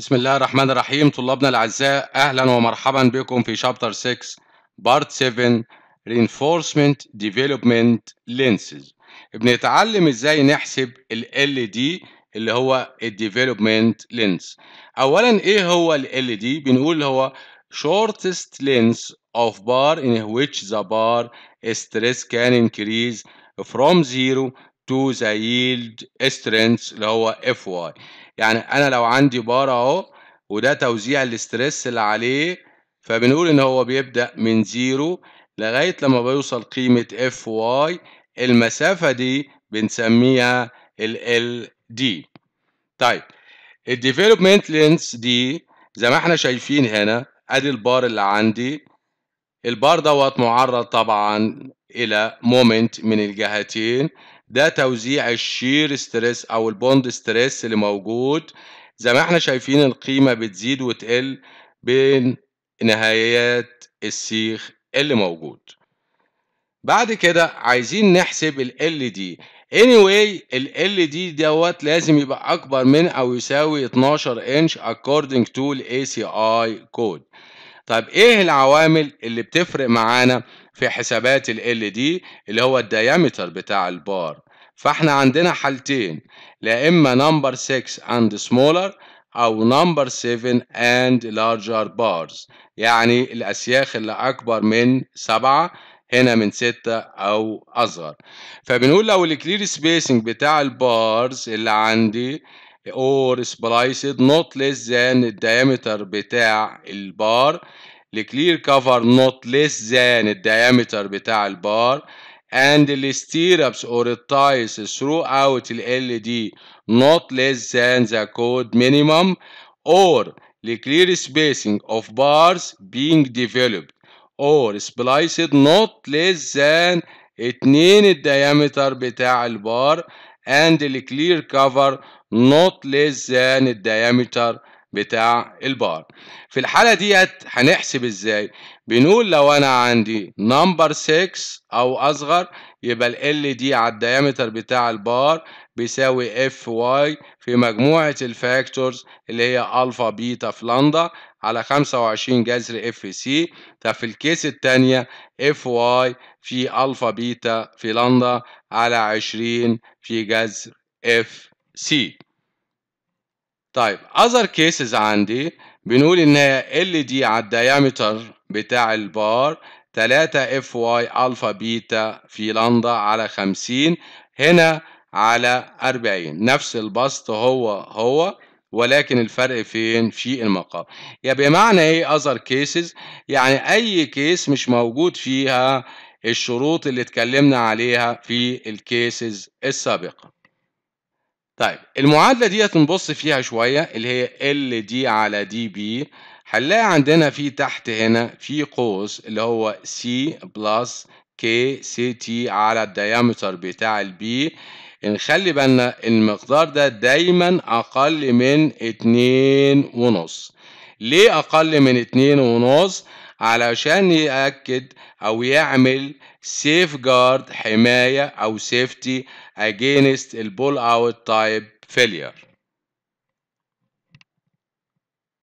بسم الله الرحمن الرحيم طلابنا الأعزاء أهلا ومرحبا بكم في شابتر 6 بارت 7 Reinforcement Development Lenses بنتعلم إزاي نحسب ال LED اللي هو ال Development Lens أولا إيه هو ال LED بنقول هو Shortest Lens of bar in which the bar stress can increase from 0 to the yield strength اللي هو اف واي يعني انا لو عندي بار اهو وده توزيع الاستريس اللي عليه فبنقول ان هو بيبدا من زيرو لغايه لما بيوصل قيمه اف واي المسافه دي بنسميها ال طيب، ال دي طيب الديفلوبمنت لينس دي زي ما احنا شايفين هنا ادي البار اللي عندي البار دوت معرض طبعا الى مومنت من الجهتين ده توزيع الشير ستريس او البوند ستريس اللي موجود زي ما احنا شايفين القيمة بتزيد وتقل بين نهايات السيخ اللي موجود بعد كده عايزين نحسب ال LD anyway ال LD دوت لازم يبقى أكبر من أو يساوي 12 انش according to ACI code طيب ايه العوامل اللي بتفرق معانا في حسابات ال ال دي اللي هو الديامتر بتاع البار فاحنا عندنا حالتين لا اما نمبر 6 اند سمولر او نمبر 7 اند لارجر بارز يعني الاسياخ اللي اكبر من 7 هنا من 6 او اصغر فبنقول لو الكلير سبيسنج بتاع البارز اللي عندي or spliced not less than the diameter بتاع البار clear cover not less than the diameter بتاع البار and the stirrups or the ties throughout ال LED not less than the code minimum or the clear spacing of bars being developed or spliced not less than 2 الديامتر بتاع البار and the clear cover not less than the diameter بتاع البار في الحالة ديت هنحسب ازاي بنقول لو انا عندي نمبر 6 او اصغر يبقى ال دي على الديامتر بتاع البار بيساوي اف واي في مجموعة الفاكتورز اللي هي الفا بيتا في لندا على 25 جذر اف سي طب في الكيس الثانية اف واي في الفا بيتا في لندا على 20 في جذر اف سي طيب اذر كيسز عندي بنقول ان هي ال دي على الدايمتر بتاع البار 3 اف واي الفا بيتا في لندا على 50 هنا على 40 نفس البسط هو هو ولكن الفرق فين في المقام يبقى يعني معنى ايه اذر كيسز يعني اي كيس مش موجود فيها الشروط اللي اتكلمنا عليها في الكيسز السابقه طيب المعادله دي هنبص فيها شويه اللي هي ال دي على دي بي هنلاقي عندنا في تحت هنا في قوس اللي هو سي بلس كي سي تي على الديامتر بتاع البي نخلي بالنا المقدار ده دايما أقل من اتنين ونص ليه أقل من اتنين ونص؟ علشان يأكد أو يعمل سيف جارد حماية أو سيفتي أجينست البول أوت تايب فيلير